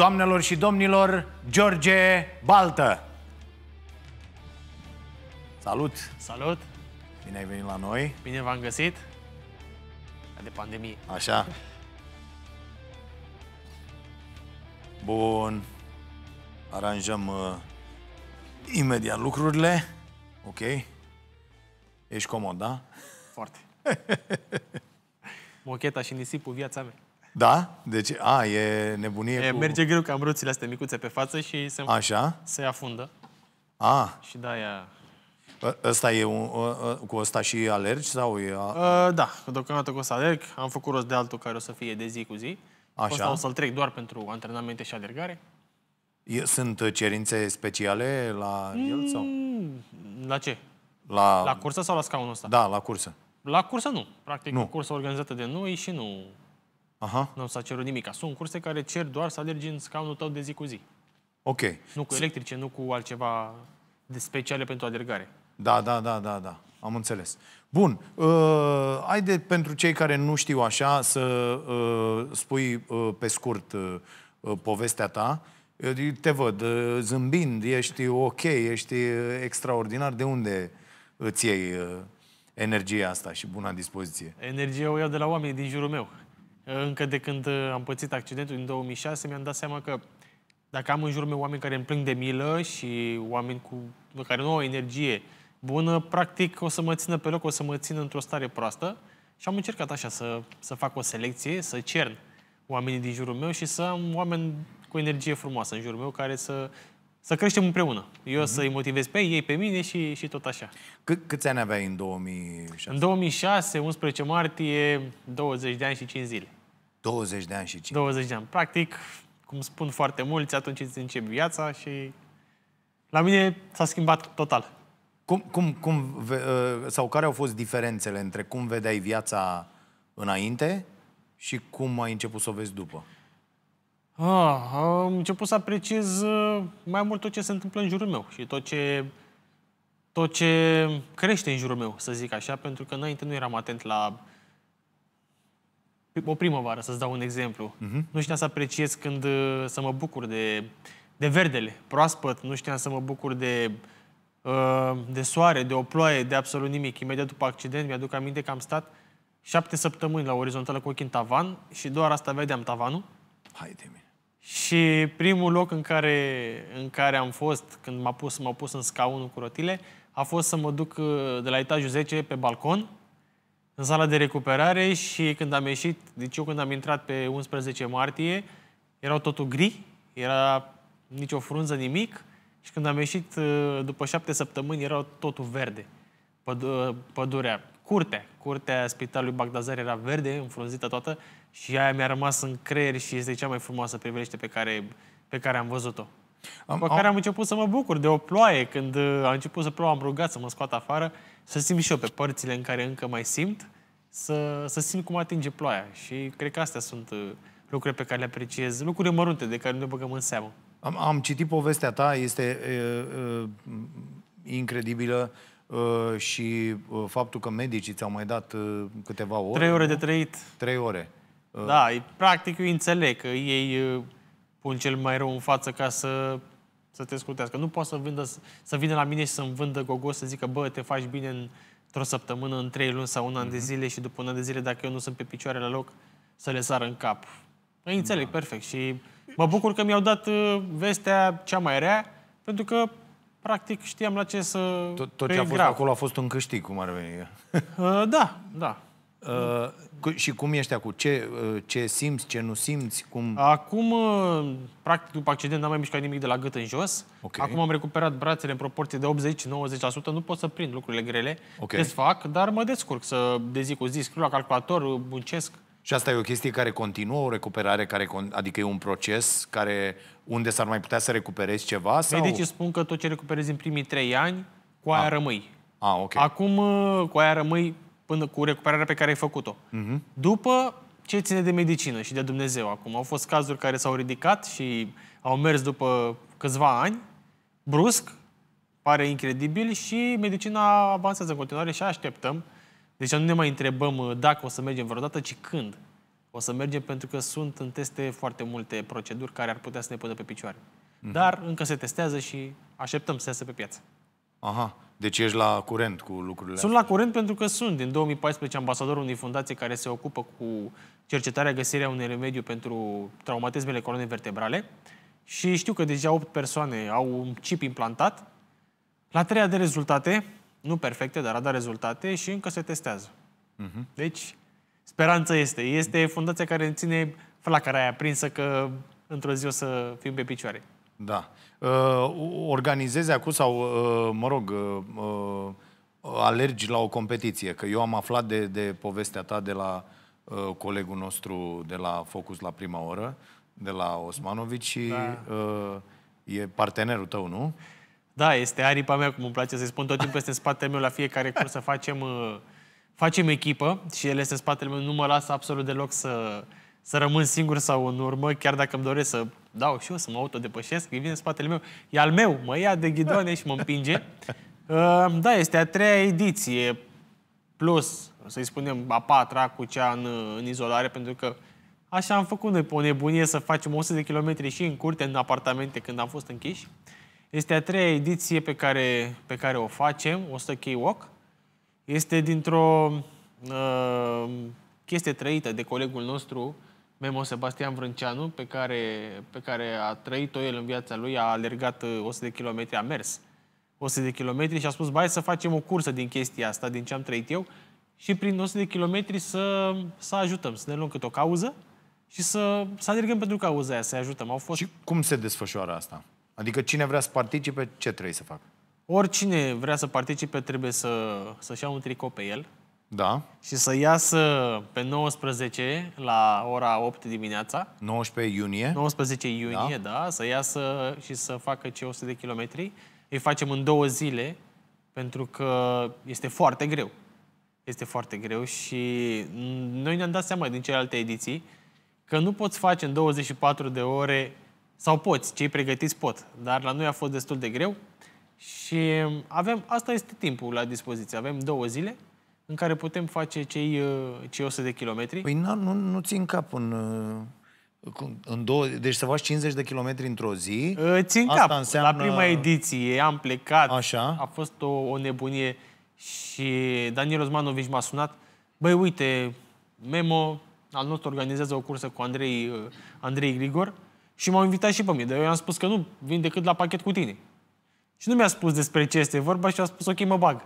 doamnelor și domnilor, George Baltă. Salut! Salut! Bine ai venit la noi! Bine v-am găsit! De pandemie. Așa. Bun. Aranjăm uh, imediat lucrurile. Ok. Ești comod, da? Foarte. Mocheta și nisipul, viața mea. Da? Deci, a, e nebunie e, cu... Merge greu că am roțile astea micuțe pe față și se, Așa? se afundă. A. Și da, ea. Ă, ăsta e un, ă, ă, cu ăsta și alergi sau e... A... Da, deocamdată cu ăsta alerg. Am făcut rost de altul care o să fie de zi cu zi. Așa. Asta o să-l trec doar pentru antrenamente și alergare. Sunt cerințe speciale la mm, el sau? Mm, la ce? La... la cursă sau la scaunul ăsta? Da, la cursă. La cursă nu. Practic, nu. cursă organizată de noi și nu Aha. Nu s-a cerut nimic. Sunt curse care cer doar să alergi în scaunul tău de zi cu zi. Ok. Nu cu electrice, nu cu altceva de speciale pentru alergare. Da, da, da, da, da. Am înțeles. Bun. Uh, haide, pentru cei care nu știu așa, să uh, spui uh, pe scurt uh, uh, povestea ta. Eu te văd uh, zâmbind, ești ok, ești uh, extraordinar. De unde îți iei uh, energia asta și buna dispoziție? Energia o iau de la oamenii din jurul meu. Încă de când uh, am pățit accidentul din 2006, mi-am dat seama că dacă am în jurul meu oameni care îmi plâng de milă și oameni cu, care nu au energie bună, practic o să mă țină pe loc, o să mă țin într-o stare proastă. Și am încercat așa să, să fac o selecție, să cern oamenii din jurul meu și să am oameni cu energie frumoasă în jurul meu care să să creștem împreună. Eu uh-huh. să-i motivez pe ei, ei pe mine și, și tot așa. C- câți ani aveai în 2006? În 2006, 11 martie, 20 de ani și 5 zile. 20 de ani și 5 20 de ani. Practic, cum spun foarte mulți, atunci îți începi viața și la mine s-a schimbat total. Cum, cum, cum, ă, sau care au fost diferențele între cum vedeai viața înainte și cum ai început să o vezi după? Ah, am început să apreciez uh, mai mult tot ce se întâmplă în jurul meu și tot ce, tot ce crește în jurul meu, să zic așa, pentru că înainte nu eram atent la o primăvară, să-ți dau un exemplu. Uh-huh. Nu știam să apreciez când uh, să mă bucur de, de verdele, proaspăt, nu știam să mă bucur de, uh, de soare, de o ploaie, de absolut nimic. Imediat după accident mi-aduc aminte că am stat șapte săptămâni la orizontală cu ochii în tavan și doar asta vedeam tavanul. Hai mi și primul loc în care, în care am fost, când m-a pus, m-a pus în scaunul cu rotile, a fost să mă duc uh, de la etajul 10 pe balcon, în sala de recuperare și când am ieșit, deci eu când am intrat pe 11 martie, erau totul gri, era nicio frunză, nimic și când am ieșit uh, după șapte săptămâni era totul verde, uh, pădurea, curtea, curtea spitalului Bagdazar era verde, înfrunzită toată și aia mi-a rămas în creier și este cea mai frumoasă priveliște pe care, pe care am văzut-o. Am, După am... care am început să mă bucur de o ploaie. Când uh, am început să plouă, am rugat să mă scoat afară, să simt și eu pe părțile în care încă mai simt, să, să simt cum atinge ploaia. Și cred că astea sunt uh, lucruri pe care le apreciez, lucruri mărunte de care nu ne băgăm în seamă. Am, am citit povestea ta, este e, e, incredibilă e, uh, și e, faptul că medicii ți-au mai dat e, câteva ore. Trei ore nu? de trăit. Trei ore. Uh. Da, practic eu înțeleg că ei uh, pun cel mai rău în față ca să, să te scutească. Nu poți să, vândă, să vină la mine și să-mi vândă gogos să zică, bă, te faci bine într-o săptămână, în trei luni sau un an mm-hmm. de mhm. zile și după un an de zile, dacă eu nu sunt pe picioare la loc, să le sară în cap. Îi păi, înțeleg da. perfect și mă bucur că mi-au dat uh, vestea cea mai rea, pentru că practic știam la ce să... Tot, tot ce a fost grav. acolo a fost un câștig, cum ar veni. da, da. Uh, și cum ești acum? Ce, uh, ce simți, ce nu simți? Cum... Acum, uh, practic, după accident, n-am mai mișcat nimic de la gât în jos. Okay. Acum am recuperat brațele în proporție de 80-90%. Nu pot să prind lucrurile grele. Okay. Desfac, dar mă descurc să de zi cu zi scriu la calculator, muncesc. Și asta e o chestie care continuă, o recuperare care, adică e un proces care, unde s-ar mai putea să recuperezi ceva? Medicii sau? Medicii spun că tot ce recuperezi în primii trei ani, cu aia A. Ah. rămâi. A, ah, okay. Acum, uh, cu aia rămâi până cu recuperarea pe care ai făcut-o. Uh-huh. După ce ține de medicină și de Dumnezeu acum, au fost cazuri care s-au ridicat și au mers după câțiva ani, brusc, pare incredibil și medicina avansează în continuare și așteptăm. Deci nu ne mai întrebăm uh, dacă o să mergem vreodată, ci când. O să mergem pentru că sunt în teste foarte multe proceduri care ar putea să ne pună pe picioare. Uh mhm. -huh. Dar încă se testează și așteptăm să iasă pe piață. Aha. Deci ești la curent cu lucrurile Sunt astea. la curent pentru că sunt. Din 2014 ambasadorul unei fundații care se ocupă cu cercetarea, găsirea unui remediu pentru traumatismele coloanei vertebrale. Și știu că deja 8 persoane au un chip implantat. La treia de rezultate, nu perfecte, dar a dat rezultate și încă se testează. Uh-huh. Deci, speranța este. Este fundația care ține flacăra aia prinsă că într-o zi o să fim pe picioare. Da. Uh, organizezi acum sau, uh, mă rog, uh, uh, alergi la o competiție, că eu am aflat de, de povestea ta de la uh, colegul nostru de la Focus la prima oră, de la Osmanovici și da. uh, e partenerul tău, nu? Da, este aripa mea, cum îmi place să-i spun. Tot timpul este în spatele meu la fiecare curs să facem, uh, facem echipă și el este în spatele meu. Nu mă lasă absolut deloc să, să rămân singur sau în urmă, chiar dacă îmi doresc să dau și eu, să mă autodepășesc, îi vine în spatele meu, e al meu, mă ia de ghidoane și mă împinge. Ehm, da, este a treia ediție, plus, să-i spunem, a patra cu cea în, în izolare, pentru că așa am făcut noi pe o nebunie să facem 100 de kilometri și în curte, în apartamente, când am fost închiși. Este a treia ediție pe care, pe care o facem, 100 K Walk. Este dintr-o uh, chestie trăită de colegul nostru, uh, Memo Sebastian Vrânceanu, pe care, pe care a trăit-o el în viața lui, a alergat 100 uh, de kilometri, a mers 100 de kilometri și a spus, bai să facem o cursă din chestia asta, din ce am trăit eu, și prin 100 de kilometri să, să ajutăm, să ne luăm câte o cauză și să, să alergăm pentru cauza aia, să ajutăm. Au fost... Și cum se desfășoară asta? Adică cine vrea să participe, ce trebuie să facă? Oricine vrea să participe trebuie să, să-și ia un tricou pe el, da. Și să iasă pe 19 la ora 8 dimineața. 19 iunie. 19 da. iunie, da. da să iasă și să facă cei 100 de kilometri. Îi facem în două zile, pentru că este foarte greu. Este foarte greu și noi ne-am dat seama din celelalte ediții că nu poți face în 24 de ore, sau poți, cei pregătiți pot, dar la noi a fost destul de greu și avem, asta este timpul la dispoziție. Avem două zile în care putem face cei, uh, cei 100 de kilometri? Păi nu nu, nu țin cap în... Uh, în două, deci să faci 50 de kilometri într-o zi. Uh, țin asta cap. Înseamnă... La prima ediție am plecat. Așa. A fost o, o nebunie și Daniel Osmanovici m-a sunat. Băi, uite, Memo, al nostru, organizează o cursă cu Andrei, Andrei Grigor și m-au invitat și pe mine. Dar eu i-am spus că nu vin decât la pachet cu tine. Și nu mi-a spus despre ce este vorba și a spus, ok, mă bag.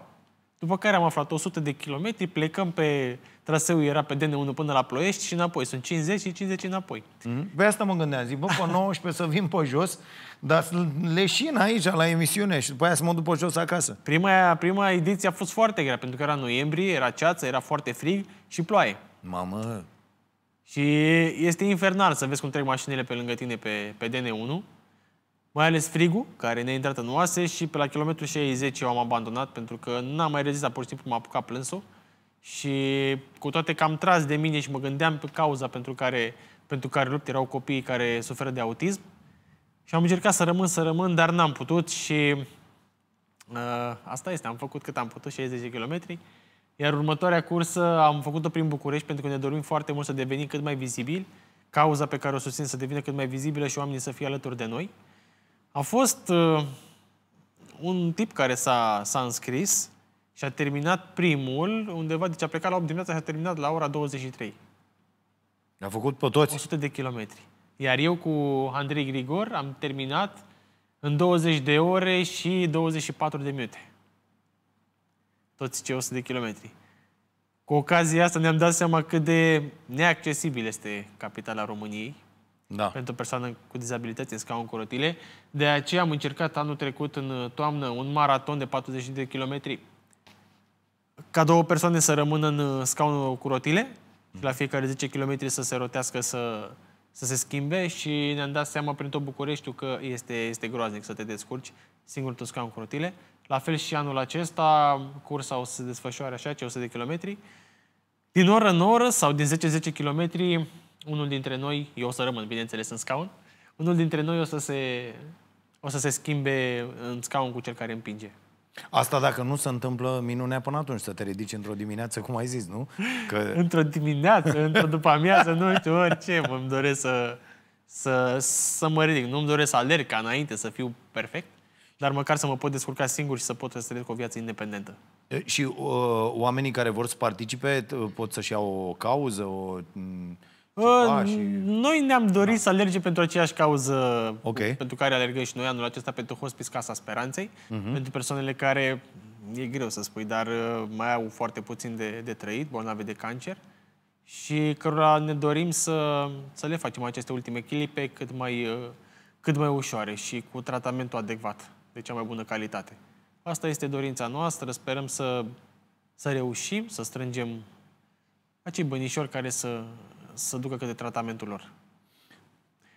După care am aflat 100 de kilometri, plecăm pe traseul era pe DN1 până la Ploiești și înapoi. Sunt 50 și 50 înapoi. Mm -hmm. Pe asta mă gândeam, zic, bă, pe 19 să vin pe jos, dar leșin aici la emisiune și după aia să mă duc pe jos acasă. Prima, prima ediție a fost foarte grea, pentru că era noiembrie, era ceață, era foarte frig și ploaie. Mamă! Și este infernal să vezi cum trec mașinile pe lângă tine pe, pe DN1. Mai ales frigul, care ne-a intrat în oase și pe la kilometru 60 eu am abandonat pentru că n-am mai rezistat, pur și simplu m-a apucat plânsul. Și cu toate că am tras de mine și mă gândeam pe cauza pentru care, pentru care lupt erau copiii care suferă de autism. Și am încercat să rămân, să rămân, dar n-am putut și uh, asta este, am făcut cât am putut, 60 de kilometri. Iar următoarea cursă am făcut-o prin București pentru că ne dorim foarte mult să devenim cât mai vizibili, cauza pe care o susțin să devină cât mai vizibilă și oamenii să fie alături de noi. A fost uh, un tip care s-a, s-a înscris și a terminat primul undeva, deci a plecat la 8 dimineața și a terminat la ora 23. A făcut pe toți? 100 de kilometri. Iar eu cu Andrei Grigor am terminat în 20 de ore și 24 de minute. Toți cei 100 de kilometri. Cu ocazia asta ne-am dat seama cât de neaccesibil este capitala României da. pentru persoane cu dizabilități în scaun cu rotile. De aceea am încercat anul trecut în toamnă un maraton de 40 de kilometri ca două persoane să rămână în uh, scaunul cu rotile și mm. la fiecare 10 km să se rotească, să, să se schimbe și ne-am dat seama prin tot Bucureștiul că este, este groaznic să te descurci singur tu scaun cu rotile. La fel și anul acesta, cursa o să se desfășoare așa, 100 de kilometri. Din oră în oră sau din 10-10 kilometri unul dintre noi, eu o să rămân, bineînțeles, în scaun, unul dintre noi o să se, o să se schimbe în scaun cu cel care împinge. Asta dacă nu se întâmplă minunea până atunci, să te ridici într-o dimineață, cum ai zis, nu? Că... într-o dimineață, într-o după amiază, nu știu, orice, îmi doresc să, să, să mă ridic. nu îmi doresc să alerg ca înainte, să fiu perfect, dar măcar să mă pot descurca singur și să pot să cu o viață independentă. Și uh, oamenii care vor să participe pot să-și iau o cauză, o uh, și... Noi ne-am dorit da. să alerge pentru aceeași cauză okay. pentru care alergăm și noi anul acesta, pentru Hospice Casa Speranței, uh-huh. pentru persoanele care, e greu să spui, dar ă, mai au foarte puțin de, de trăit, bolnave de cancer și cărora ne dorim să, să le facem aceste ultime clipe cât mai, ă, cât mai ușoare și cu tratamentul adecvat, de cea mai bună calitate. Asta este dorința noastră, sperăm să, să reușim să strângem acei bănișori care să, să ducă către tratamentul lor.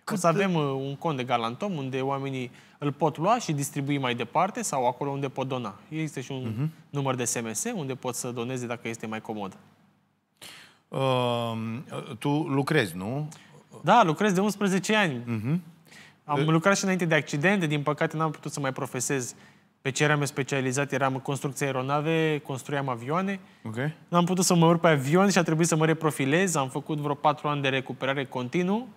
Cât o să avem de... Uh, un cont de galantom unde oamenii îl pot lua și distribui mai departe sau acolo unde pot dona. Există și un uh-huh. număr de SMS unde pot să doneze dacă este mai comod. Uh, tu lucrezi, nu? Da, lucrez de 11 ani. Uh-huh. Am lucrat și înainte de accidente, din păcate n-am putut să mai profesez pe ce eram specializat, eram în construcție aeronave, construiam avioane. Okay. N-am putut să mă urc pe avion și a trebuit să mă reprofilez. Am făcut vreo patru ani de recuperare continuu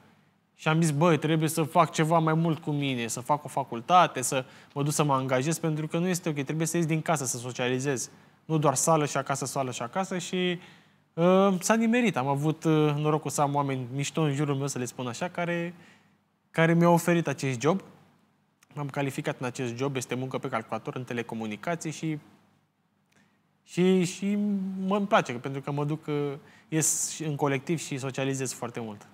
și am zis, băi, trebuie să fac ceva mai mult cu mine, să fac o facultate, să mă duc să mă angajez, pentru că nu este ok, trebuie să ies din casă să socializez. Nu doar sală și acasă, sală și acasă și uh, s-a nimerit. Am avut uh, norocul să am oameni mișto în jurul meu, să le spun așa, care, care mi-au oferit acest job m-am calificat în acest job, este muncă pe calculator în telecomunicații și și, și mă îmi place, pentru că mă duc, uh, ies în colectiv și socializez foarte mult.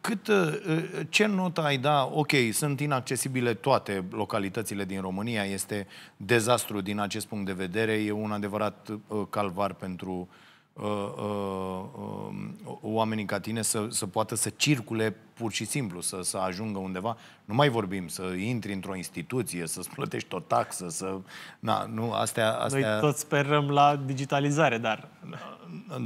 Cât, uh, uh, ce notă ai da? Ok, sunt inaccesibile toate localitățile din România, este dezastru din acest punct de vedere, e un adevărat calvar pentru uh, uh, uh, uh, oamenii ca tine să, să poată să circule pur și simplu, să, să ajungă undeva. Nu mai vorbim să intri într-o instituție, să-ți plătești o taxă, să... Na, nu, astea, astea... Noi toți sperăm la digitalizare, dar...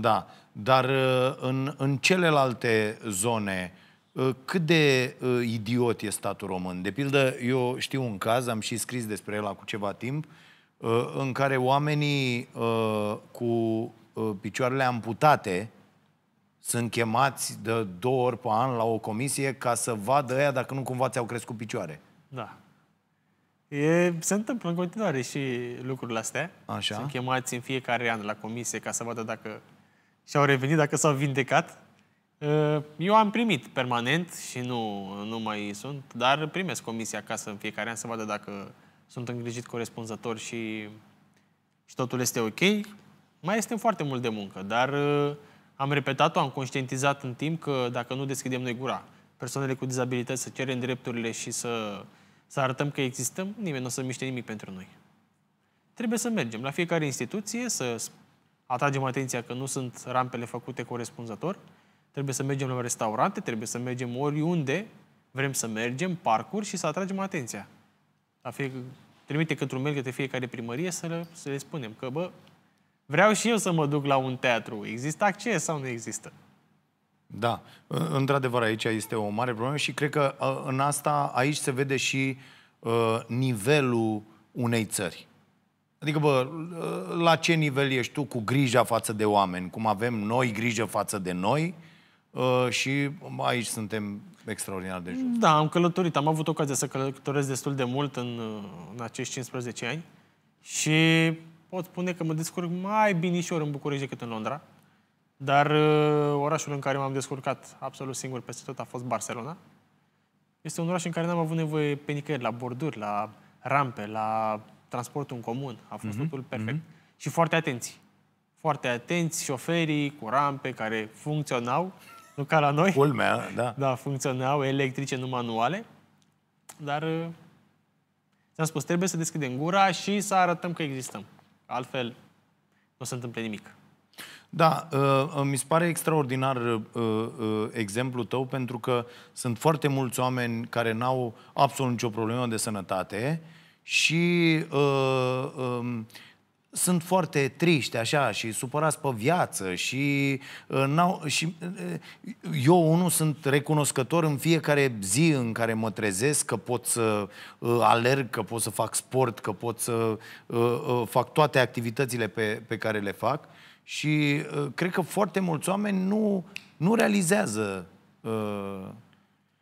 Da, dar uh, în, în celelalte zone uh, cât de uh, idiot e statul român? De pildă, eu știu un caz, am și scris despre el cu ceva timp, în care oamenii cu Uh, picioarele amputate sunt chemați de două ori pe an la o comisie ca să vadă ea dacă nu cumva ți-au crescut picioare. Da. E, se întâmplă în continuare și lucrurile astea. Așa. Sunt chemați în fiecare an la comisie ca să vadă dacă și-au revenit, dacă s-au vindecat. Uh, eu am primit permanent și nu, nu mai sunt, dar primesc comisia acasă în fiecare an să vadă dacă sunt îngrijit corespunzător și, și totul este ok. Mai este foarte mult de muncă, dar uh, am repetat-o, am conștientizat în timp că dacă nu deschidem noi gura, persoanele cu dizabilități să cerem drepturile și să, să arătăm că existăm, nimeni nu o să miște nimic pentru noi. Trebuie să mergem la fiecare instituție, să atragem atenția că nu sunt rampele făcute corespunzător, trebuie să mergem la restaurante, trebuie să mergem oriunde vrem să mergem, parcuri și să atragem atenția. La fie, trimite către un mail către fiecare primărie să le, să le spunem că, bă, Vreau și eu să mă duc la un teatru. Există acces sau nu există? Da, într-adevăr aici este o mare problemă și cred că ă, în asta aici se vede și uh, nivelul unei țări. Adică, bă, ă, la ce nivel ești tu cu grija față de oameni? Cum avem noi grijă față de noi? Uh, și aici suntem extraordinar de jos. Da, am călătorit. Am avut ocazia să călătoresc destul de mult în, în acești 15 ani și pot spune că mă descurc mai bine ori în București decât în Londra, dar uh, orașul în care m-am descurcat absolut singur peste tot a fost Barcelona. Este un oraș în care n-am avut nevoie pe nicăieri, la borduri, la rampe, la transportul în comun. A fost mm-hmm. totul perfect. Mm-hmm. Și foarte atenți. Foarte atenți șoferii cu rampe care funcționau, nu ca la noi. Culmea, da. Da, funcționau, electrice, nu manuale. Dar, uh, ți-am spus, trebuie să deschidem gura și să arătăm că existăm. Altfel, nu se întâmplă nimic. Da, uh, uh, mi se pare extraordinar uh, exemplul tău pentru că sunt foarte mulți oameni care n-au absolut nicio problemă de sănătate și um, sunt foarte triști așa și supărați pe viață și, uh, n-au, și uh, eu unul sunt recunoscător în fiecare zi în care mă trezesc că pot să uh, alerg, că pot să fac sport, că pot să fac toate activitățile pe, pe care le fac și cred că foarte mulți oameni nu, nu realizează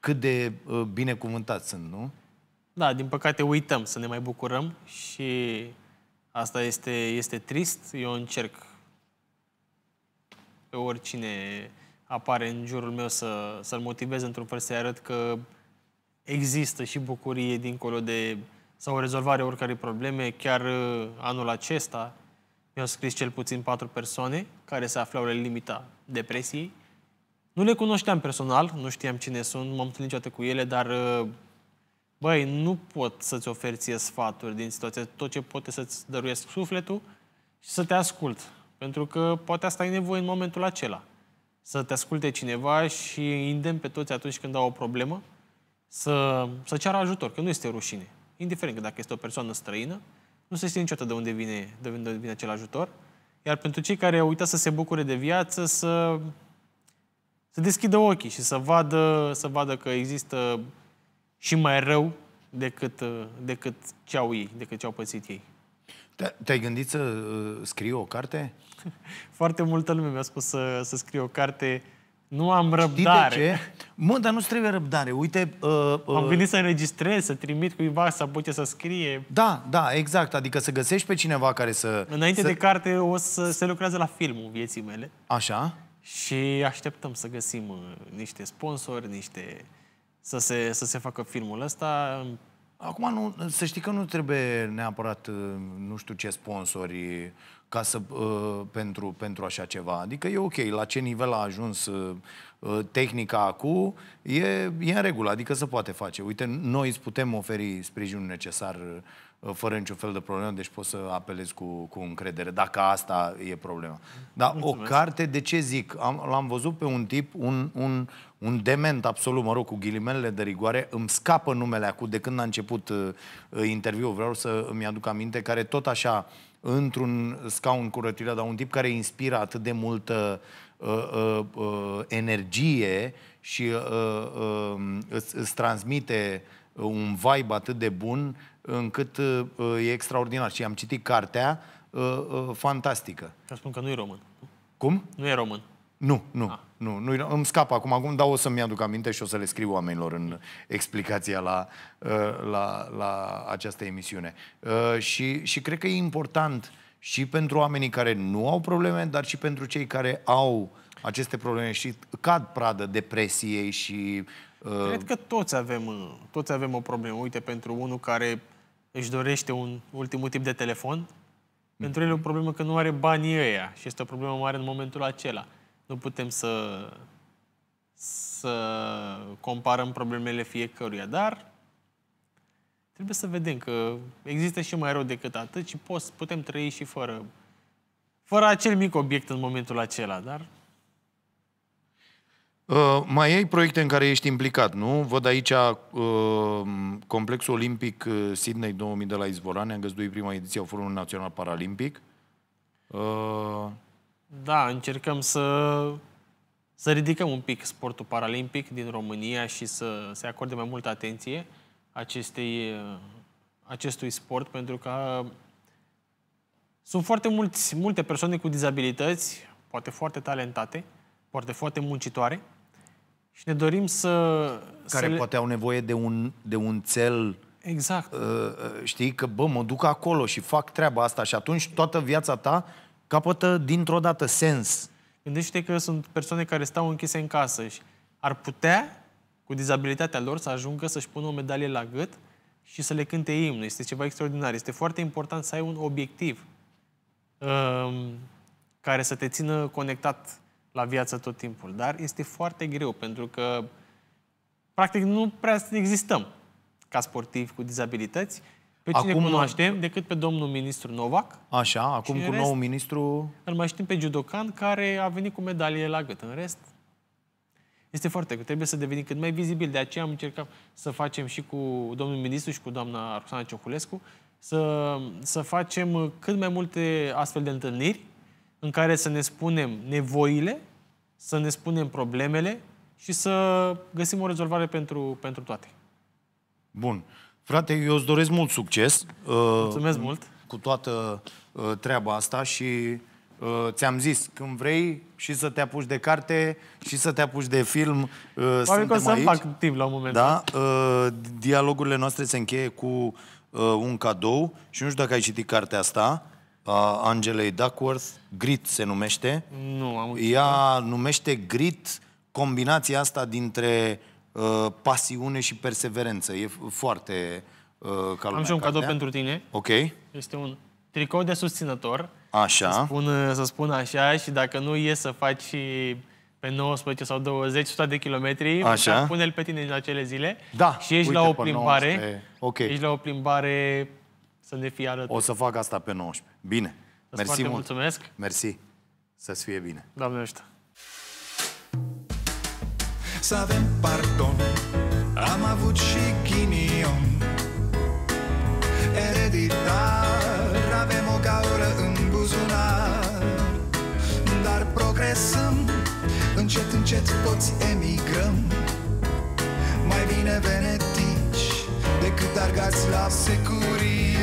cât de binecuvântați sunt, nu? Da, din păcate uităm să ne mai bucurăm și Asta este, este trist. Eu încerc pe oricine apare în jurul meu să, să-l motivez într-un fel, să-i arăt că există și bucurie dincolo de sau rezolvarea oricărei probleme. Chiar uh, anul acesta mi-au scris cel puțin patru persoane care se aflau la limita depresiei. Nu le cunoșteam personal, nu știam cine sunt, m-am întâlnit niciodată cu ele, dar uh, băi, nu pot să-ți oferi ție sfaturi din situație. Tot ce pot să-ți dăruiesc sufletul și să te ascult. Pentru că poate asta ai nevoie în momentul acela. Să te asculte cineva și indem pe toți atunci când au o problemă să, să ceară ajutor, că nu este rușine. Indiferent că dacă este o persoană străină, nu se știe niciodată de unde vine, de unde vine acel ajutor. Iar pentru cei care au uitat să se bucure de viață, să, să deschidă ochii și să vadă, să vadă că există și mai rău decât, uh, decât ce au ei, decât ce au pățit ei. Te-ai gândit să uh, scrii o carte? Foarte multă lume mi-a spus să, să scriu o carte. Nu am răbdare. de ce? Mă, dar nu trebuie răbdare. Uite... Uh, uh... Am gândit să înregistrez, să trimit cuiva, să apuce să scrie. Da, da, exact. Adică să găsești pe cineva care să... Înainte să... de carte o să se lucrează la filmul vieții mele. Așa. Și așteptăm să găsim uh, niște sponsori, niște să se, să se facă filmul ăsta. Acum, nu, să știi că nu trebuie neapărat, uh, nu știu ce, sponsori ca să, uh, pentru, pentru așa ceva. Adică e ok, la ce nivel a ajuns uh, uh tehnica acum, e, e în regulă, adică se poate face. Uite, noi îți putem oferi sprijinul necesar uh, Uh, fără niciun fel de problemă, deci poți să apelezi cu, cu încredere, dacă asta e problema. Dar Mulțumesc. o carte, de ce zic? Am, l-am văzut pe un tip, un, un, un dement absolut, mă rog, cu ghilimele de rigoare, îmi scapă numele acum, de când a început uh, uh, interviul, vreau să îmi aduc aminte, care tot așa, într-un scaun cu rătirea, dar un tip care inspiră atât de multă uh, uh, uh, energie și uh, uh, um, îți, îți transmite un vibe atât de bun încât uh, e extraordinar. Și am citit cartea uh, uh, fantastică. Eu spun că nu e român. Cum? Nu e român. Nu, nu, ah. nu, nu, îmi scap acum, acum, dar o să-mi aduc aminte și o să le scriu oamenilor în explicația la, la, la această emisiune. Și, și cred că e important și pentru oamenii care nu au probleme, dar și pentru cei care au aceste probleme și cad pradă depresiei și... Cred că toți avem, toți avem o problemă. Uite, pentru unul care își dorește un ultimul tip de telefon, mm-hmm. pentru el e o problemă că nu are banii ăia și este o problemă mare în momentul acela. Nu putem să, să comparăm problemele fiecăruia, dar trebuie să vedem că există și mai rău decât atât și putem trăi și fără, fără acel mic obiect în momentul acela, dar Uh, mai ai proiecte în care ești implicat, nu? Văd aici uh, Complexul Olimpic uh, Sydney 2000 de la Izvorane, am găzduit prima ediție a Forumului Național Paralimpic. Uh... Da, încercăm să, să ridicăm un pic sportul paralimpic din România și să se acorde mai multă atenție acestei, uh, acestui sport, pentru că sunt foarte mulți, multe persoane cu dizabilități, poate foarte talentate, foarte, foarte muncitoare, și ne dorim să... Care să poate le... au nevoie de un, de un țel... Exact. Uh, uh, știi că, bă, mă duc acolo și fac treaba asta și atunci toată viața ta capătă dintr-o dată sens. Gândește că sunt persoane care stau închise în casă și ar putea, cu dizabilitatea lor, să ajungă să-și pună o medalie la gât și să le cânte imnul. Este ceva extraordinar. Este foarte important să ai un obiectiv uh, care să te țină conectat la viață tot timpul. Dar este foarte greu, pentru că practic nu prea existăm ca sportivi cu dizabilități. Pe acum, cine cunoaștem decât pe domnul ministru Novac. Așa, acum cu nou ministru... Îl mai știm pe judocan care a venit cu medalie la gât. În rest, este foarte greu. Trebuie să devenim cât mai vizibil. De aceea am încercat să facem și cu domnul ministru și cu doamna Roxana Cioculescu să, să facem cât mai multe astfel de întâlniri în care să ne spunem nevoile, să ne spunem problemele și să găsim o rezolvare pentru, pentru toate. Bun. Frate, eu îți doresc mult succes. Uh, Mulțumesc uh, mult. Cu toată uh, treaba asta și uh, ți-am zis, când vrei și să te apuci de carte și să te apuci de film, uh, suntem că o să aici. fac timp la un moment da? Uh, dialogurile noastre se încheie cu uh, un cadou și nu știu dacă ai citit cartea asta, a Angelei Duckworth, Grit se numește. Nu, am uitat. Ea numește Grit combinația asta dintre uh, pasiune și perseverență. E foarte uh, calmea. Am și un cadou pentru tine. Da? Ok. Este un tricou de susținător. Așa. Să spun, uh, să spun așa și dacă nu e să faci pe 19 sau 20, 100 de kilometri, așa. pune-l pe tine în acele zile da, și ești uite, la o plimbare. 19. Okay. Ești la o plimbare să ne fie arătat. O să fac asta pe 19. Bine. Îți Mersi mult. mulțumesc. Mersi. Să-ți fie bine. Doamne ajută. Să avem pardon, am avut și ghinion. Ereditar, avem o gaură în buzunar. Dar progresăm, încet, încet poți emigrăm. Mai bine venetici decât argați la securii.